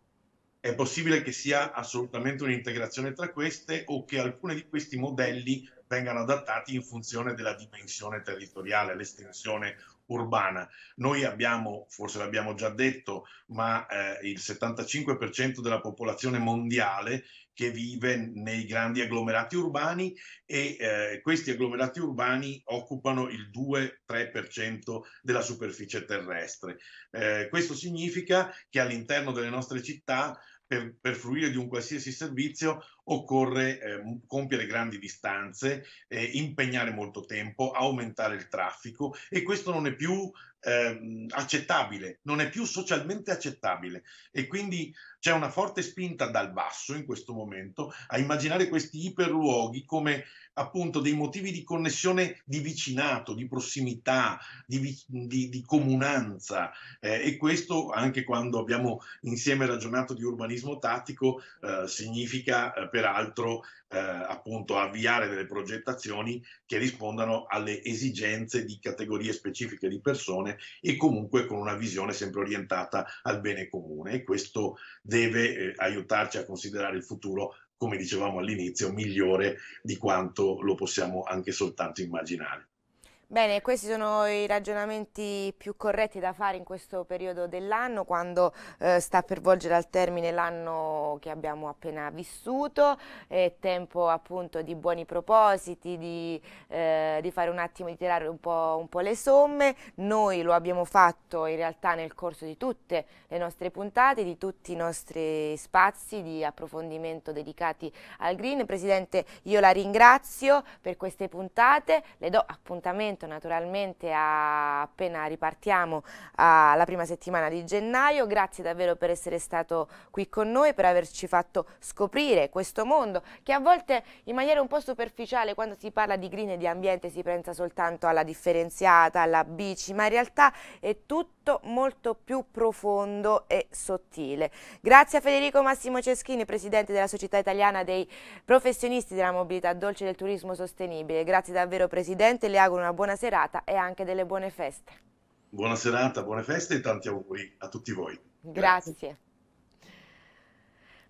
È possibile che sia assolutamente un'integrazione tra queste o che alcuni di questi modelli vengano adattati in funzione della dimensione territoriale, l'estensione urbana. Noi abbiamo, forse l'abbiamo già detto, ma eh, il 75% della popolazione mondiale che vive nei grandi agglomerati urbani e eh, questi agglomerati urbani occupano il 2-3% della superficie terrestre. Eh, questo significa che all'interno delle nostre città per, per, fruire di un qualsiasi servizio occorre eh, compiere grandi distanze, eh, impegnare molto tempo, aumentare il traffico e questo non è più eh, accettabile, non è più socialmente accettabile e quindi c'è una forte spinta dal basso in questo momento a immaginare questi iperluoghi come appunto dei motivi di connessione di vicinato, di prossimità, di, di, di comunanza eh, e questo anche quando abbiamo insieme ragionato di urbanismo tattico eh, significa eh, peraltro eh, appunto avviare delle progettazioni che rispondano alle esigenze di categorie specifiche di persone e comunque con una visione sempre orientata al bene comune e questo deve eh, aiutarci a considerare il futuro come dicevamo all'inizio, migliore di quanto lo possiamo anche soltanto immaginare.
Bene, questi sono i ragionamenti più corretti da fare in questo periodo dell'anno, quando eh, sta per volgere al termine l'anno che abbiamo appena vissuto, è tempo appunto di buoni propositi, di, eh, di fare un attimo, di tirare un po', un po' le somme. Noi lo abbiamo fatto in realtà nel corso di tutte le nostre puntate, di tutti i nostri spazi di approfondimento dedicati al Green. Presidente, io la ringrazio per queste puntate, le do appuntamento appuntamento naturalmente a, appena ripartiamo alla prima settimana di gennaio. Grazie davvero per essere stato qui con noi, per averci fatto scoprire questo mondo che a volte in maniera un po' superficiale quando si parla di green e di ambiente si pensa soltanto alla differenziata, alla bici, ma in realtà è tutto tutto molto più profondo e sottile. Grazie a Federico Massimo Ceschini, Presidente della Società Italiana dei Professionisti della Mobilità Dolce e del Turismo Sostenibile. Grazie davvero Presidente, le auguro una buona serata e anche delle buone feste.
Buona serata, buone feste e tanti auguri a tutti voi.
Grazie. Grazie.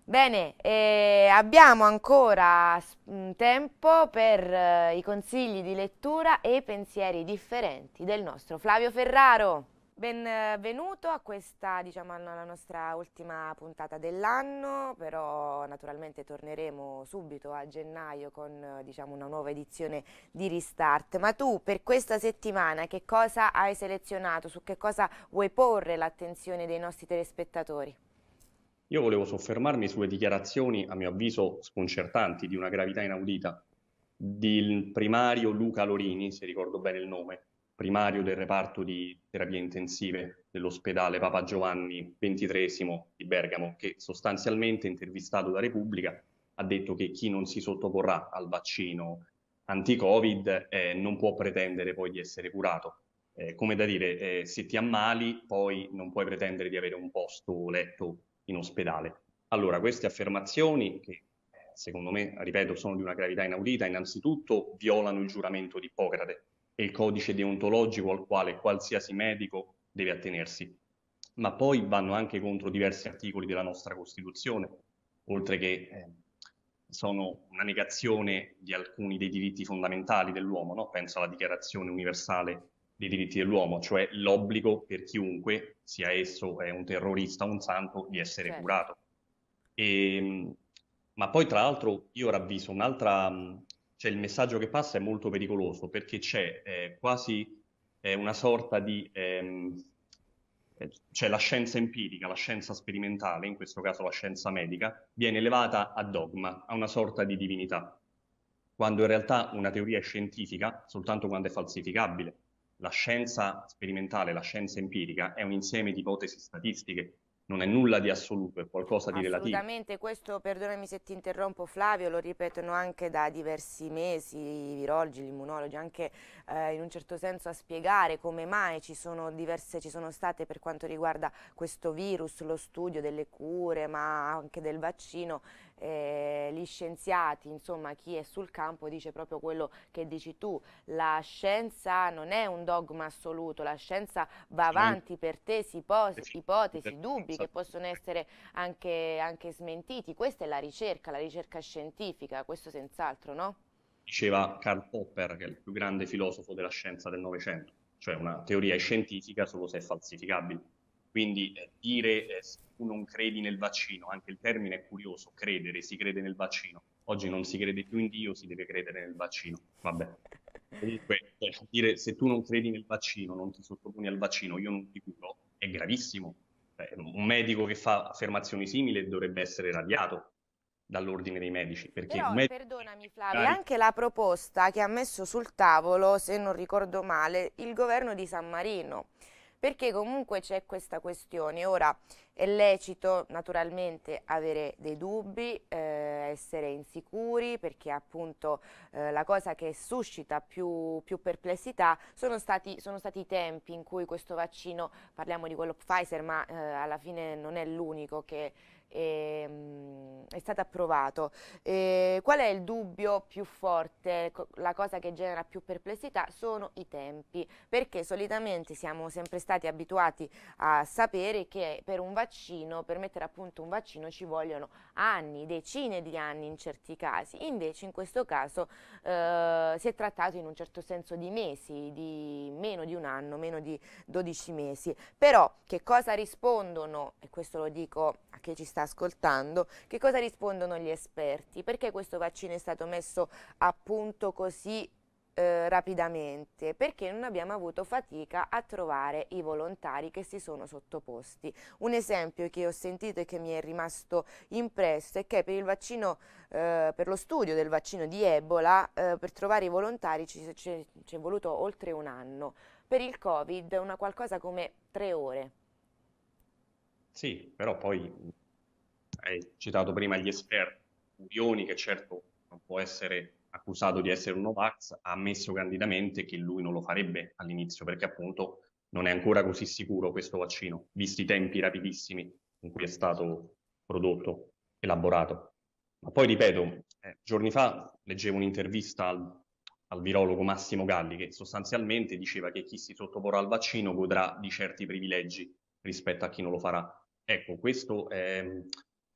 Bene, eh, abbiamo ancora mm, tempo per eh, i consigli di lettura e i pensieri differenti del nostro Flavio Ferraro. Benvenuto eh, a questa, diciamo, alla nostra ultima puntata dell'anno, però naturalmente torneremo subito a gennaio con eh, diciamo, una nuova edizione di Restart. Ma tu per questa settimana che cosa hai selezionato? Su che cosa vuoi porre l'attenzione dei nostri telespettatori?
Io volevo soffermarmi sulle dichiarazioni, a mio avviso, sconcertanti, di una gravità inaudita, del primario Luca Lorini, se ricordo bene il nome, primario del reparto di terapie intensive dell'ospedale Papa Giovanni XXIII di Bergamo, che sostanzialmente, intervistato da Repubblica, ha detto che chi non si sottoporrà al vaccino anti-Covid eh, non può pretendere poi di essere curato. Eh, come da dire, eh, se ti ammali poi non puoi pretendere di avere un posto letto in ospedale. Allora, queste affermazioni che secondo me, ripeto, sono di una gravità inaudita, innanzitutto violano il giuramento di Ippocrate, e il codice deontologico al quale qualsiasi medico deve attenersi, ma poi vanno anche contro diversi articoli della nostra Costituzione, oltre che eh, sono una negazione di alcuni dei diritti fondamentali dell'uomo, no? penso alla Dichiarazione universale dei diritti dell'uomo, cioè l'obbligo per chiunque, sia esso un terrorista o un santo, di essere certo. curato. E, ehm, ma poi tra l'altro io ravviso un'altra cioè il messaggio che passa è molto pericoloso perché c'è eh, quasi eh, una sorta di... Ehm, eh, cioè la scienza empirica, la scienza sperimentale, in questo caso la scienza medica, viene elevata a dogma, a una sorta di divinità, quando in realtà una teoria è scientifica soltanto quando è falsificabile. La scienza sperimentale, la scienza empirica è un insieme di ipotesi statistiche non è nulla di assoluto, è qualcosa di relativo.
Assolutamente, questo, perdonami se ti interrompo Flavio, lo ripetono anche da diversi mesi i virologi, gli immunologi, anche eh, in un certo senso a spiegare come mai ci sono diverse, ci sono state per quanto riguarda questo virus, lo studio delle cure, ma anche del vaccino, eh, gli scienziati, insomma chi è sul campo dice proprio quello che dici tu, la scienza non è un dogma assoluto, la scienza va avanti per tesi, ipotesi, ipotesi dubbi che possono essere anche, anche smentiti, questa è la ricerca, la ricerca scientifica, questo senz'altro, no?
Diceva Karl Popper, che è il più grande filosofo della scienza del Novecento, cioè una teoria è scientifica solo se è falsificabile quindi eh, dire eh, tu non credi nel vaccino, anche il termine è curioso, credere, si crede nel vaccino. Oggi non si crede più in Dio, si deve credere nel vaccino. Vabbè. Comunque, eh, dire se tu non credi nel vaccino, non ti sottoponi al vaccino, io non ti curo, è gravissimo. Eh, un medico che fa affermazioni simili dovrebbe essere radiato dall'ordine dei medici. Perché Però, medico... perdonami Flavio, anche
la proposta che ha messo sul tavolo, se non ricordo male, il governo di San Marino perché comunque c'è questa questione. Ora è lecito naturalmente avere dei dubbi, eh, essere insicuri, perché appunto eh, la cosa che suscita più, più perplessità sono stati, sono stati, i tempi in cui questo vaccino, parliamo di quello Pfizer, ma eh, alla fine non è l'unico che e, ehm, è stato approvato. E eh, qual è il dubbio più forte, la cosa che genera più perplessità sono i tempi, perché solitamente siamo sempre stati abituati a sapere che per un vaccino, per mettere a punto un vaccino ci vogliono anni, decine di anni in certi casi, invece in questo caso eh, si è trattato in un certo senso di mesi, di meno di un anno, meno di 12 mesi. Però che cosa rispondono, e questo lo dico a chi ci sta ascoltando, che cosa rispondono gli esperti? Perché questo vaccino è stato messo a punto così eh, rapidamente perché non abbiamo avuto fatica a trovare i volontari che si sono sottoposti. Un esempio che ho sentito e che mi è rimasto impresso è che per, vaccino, eh, per lo studio del vaccino di Ebola, eh, per trovare i volontari ci, ci, ci è voluto oltre un anno, per il Covid una qualcosa come tre ore.
Sì, però poi hai citato prima gli esperti, Unioni che certo non può essere accusato di essere un Novax, ha ammesso candidamente che lui non lo farebbe all'inizio perché appunto non è ancora così sicuro questo vaccino, visti i tempi rapidissimi in cui è stato prodotto, elaborato. Ma poi ripeto, eh, giorni fa leggevo un'intervista al, al virologo Massimo Galli che sostanzialmente diceva che chi si sottoporrà al vaccino godrà di certi privilegi rispetto a chi non lo farà. Ecco, questo, eh,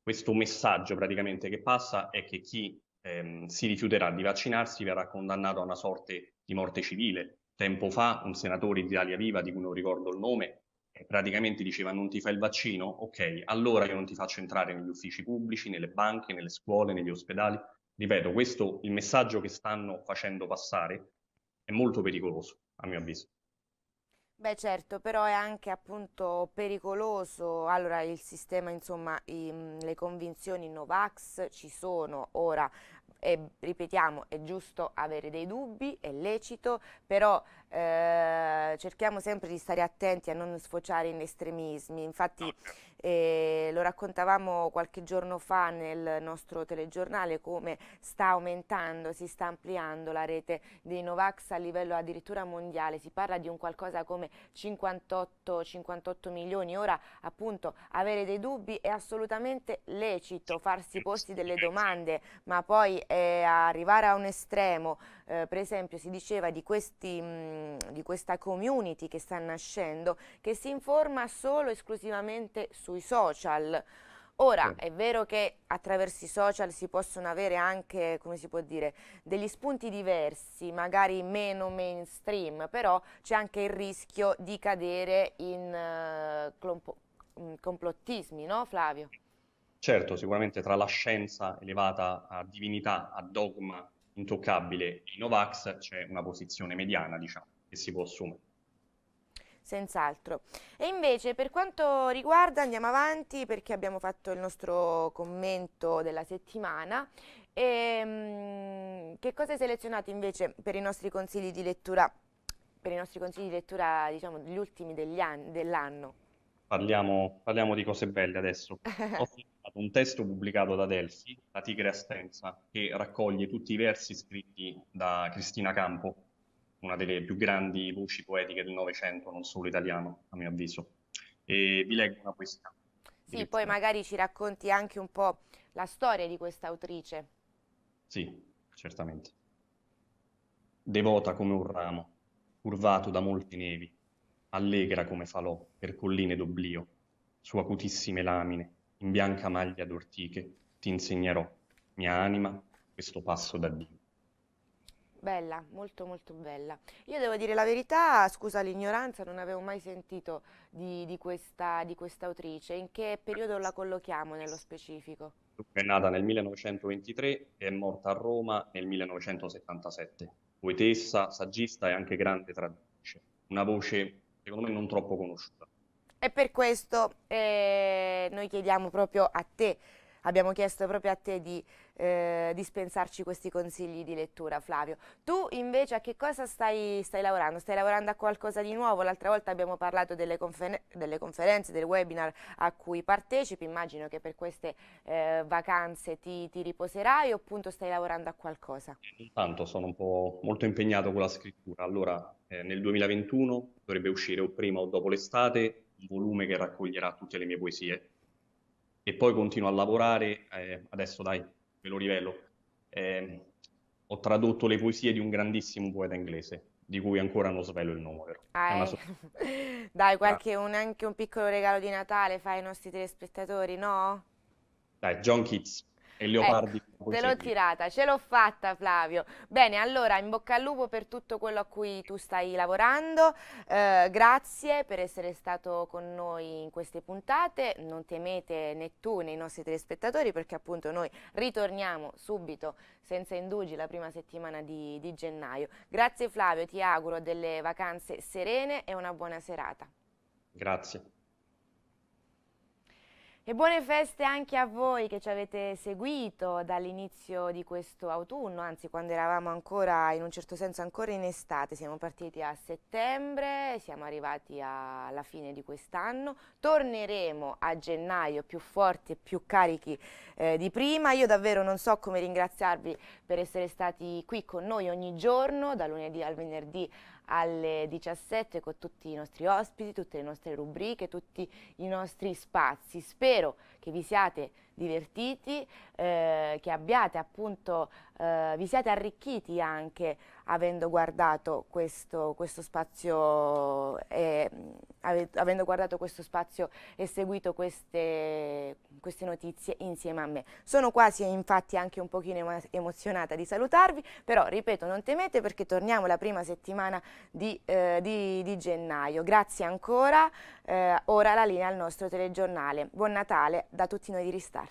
questo messaggio praticamente che passa è che chi ehm, si rifiuterà di vaccinarsi verrà condannato a una sorte di morte civile. Tempo fa un senatore di Italia Viva, di cui non ricordo il nome, eh, praticamente diceva non ti fai il vaccino, ok, allora io non ti faccio entrare negli uffici pubblici, nelle banche, nelle scuole, negli ospedali. Ripeto, questo il messaggio che stanno facendo passare è molto pericoloso, a mio avviso.
Beh certo, però è anche appunto pericoloso, allora il sistema, insomma, i, le convinzioni Novax ci sono, ora e ripetiamo, è giusto avere dei dubbi, è lecito, però eh, cerchiamo sempre di stare attenti a non sfociare in estremismi. Infatti eh, lo raccontavamo qualche giorno fa nel nostro telegiornale come sta aumentando, si sta ampliando la rete dei Novax a livello addirittura mondiale, si parla di un qualcosa come 58, 58 milioni. Ora appunto avere dei dubbi è assolutamente lecito, farsi posti delle domande, ma poi è arrivare a un estremo, eh, per esempio si diceva di, questi, mh, mm, di, questa community che sta nascendo, che si informa solo e esclusivamente sui social. Ora, è vero che attraverso i social si possono avere anche, come si può dire, degli spunti diversi, magari meno mainstream, però c'è anche il rischio di cadere in uh, complottismi, no Flavio?
Certo, sicuramente tra la scienza elevata a divinità, a dogma intoccabile e i Novax c'è una posizione mediana, diciamo, che si può assumere
senz'altro. E invece per quanto riguarda, andiamo avanti perché abbiamo fatto il nostro commento della settimana, e, ehm, mh, che cosa hai selezionato invece per i nostri consigli di lettura, per i nostri consigli di lettura diciamo gli ultimi dell'anno?
Parliamo, parliamo, di cose belle adesso. [LAUGHS] Ho firmato un testo pubblicato da Delphi, La Tigre Astenza, che raccoglie tutti i versi scritti da Cristina Campo, una delle più grandi voci poetiche del Novecento, non solo italiano, a mio avviso. E vi leggo una poesia.
Sì, poi magari ci racconti anche un po' la storia di questa autrice.
Sì, certamente. Devota come un ramo, curvato da molte nevi, allegra come falò per colline d'oblio, su acutissime lamine, in bianca maglia d'ortiche, ti insegnerò, mia anima, questo passo da Dio.
Bella, molto molto bella. Io devo dire la verità, scusa l'ignoranza, non avevo mai sentito di, di questa di quest autrice. In che periodo la collochiamo nello specifico?
È nata nel 1923 e è morta a Roma nel 1977. Poetessa, saggista e anche grande traduttrice. Una voce secondo me non troppo conosciuta.
E per questo eh, noi chiediamo proprio a te, abbiamo chiesto proprio a te di eh, dispensarci questi consigli di lettura, Flavio. Tu invece a che cosa stai, stai lavorando? Stai lavorando a qualcosa di nuovo? L'altra volta abbiamo parlato delle, conferen delle conferenze, del webinar a cui partecipi, immagino che per queste eh, vacanze ti, ti riposerai o appunto stai lavorando a qualcosa?
Intanto sono un po' molto impegnato con la scrittura. Allora, eh, nel 2021 dovrebbe uscire o prima o dopo l'estate un volume che raccoglierà tutte le mie poesie. E poi continuo a lavorare, eh, adesso dai, ve lo rivelo. Eh, ho tradotto le poesie di un grandissimo poeta inglese, di cui ancora non svelo il nome, però. Ah, so-
[LAUGHS] Dai, qualche, un, anche un piccolo regalo di Natale fai ai nostri telespettatori, no?
Dai, John Keats e leopardi. Ecco, te l'ho
tirata, ce l'ho fatta Flavio. Bene, allora in bocca al lupo per tutto quello a cui tu stai lavorando, eh, grazie per essere stato con noi in queste puntate, non temete né tu né i nostri telespettatori perché appunto noi ritorniamo subito senza indugi la prima settimana di, di gennaio. Grazie Flavio, ti auguro delle vacanze serene e una buona serata. Grazie. E buone feste anche a voi che ci avete seguito dall'inizio di questo autunno, anzi quando eravamo ancora, in un certo senso ancora in estate, siamo partiti a settembre, siamo arrivati alla fine di quest'anno, torneremo a gennaio più forti e più carichi eh, di prima, io davvero non so come ringraziarvi per essere stati qui con noi ogni giorno, da lunedì al venerdì alle 17 con tutti i nostri ospiti, tutte le nostre rubriche, tutti i nostri spazi. Spero che vi siate divertiti, eh, che abbiate appunto, eh, vi siate arricchiti anche avendo guardato questo, questo spazio e, eh, ave, avendo guardato questo spazio e seguito queste, queste, notizie insieme a me. Sono quasi infatti anche un pochino emozionata di salutarvi, però ripeto non temete perché torniamo la prima settimana di, eh, di, di gennaio. Grazie ancora, eh, ora la linea al nostro telegiornale. Buon Natale da tutti noi di Ristar.